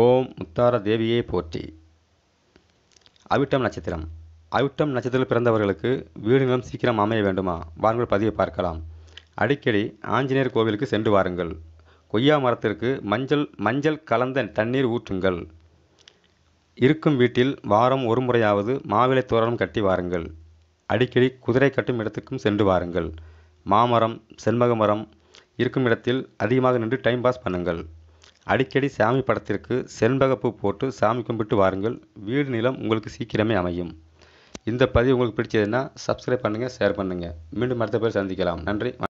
ஓம் முத்தார தேவியை போற்றி அவிட்டம் நட்சத்திரம் அவிட்டம் நட்சத்திரத்தில் பிறந்தவர்களுக்கு வீடு நிலம் சீக்கிரம் அமைய வேண்டுமா வாருங்கள் பதிவை பார்க்கலாம் அடிக்கடி ஆஞ்சநேயர் கோவிலுக்கு சென்று வாருங்கள் கொய்யா மரத்திற்கு மஞ்சள் மஞ்சள் கலந்த தண்ணீர் ஊற்றுங்கள் இருக்கும் வீட்டில் வாரம் ஒரு முறையாவது மாவிலை தோரணம் கட்டி வாருங்கள் அடிக்கடி குதிரை கட்டும் இடத்துக்கும் சென்று வாருங்கள் மாமரம் செண்பக மரம் இருக்கும் இடத்தில் அதிகமாக நின்று டைம் பாஸ் பண்ணுங்கள் அடிக்கடி சாமி படத்திற்கு செண்பகப்பூ போட்டு சாமி கும்பிட்டு வாருங்கள் வீடு நிலம் உங்களுக்கு சீக்கிரமே அமையும் இந்த பதிவு உங்களுக்கு பிடிச்சதுன்னா சப்ஸ்கிரைப் பண்ணுங்கள் ஷேர் பண்ணுங்கள் மீண்டும் அடுத்த பேர் சந்திக்கலாம் நன்றி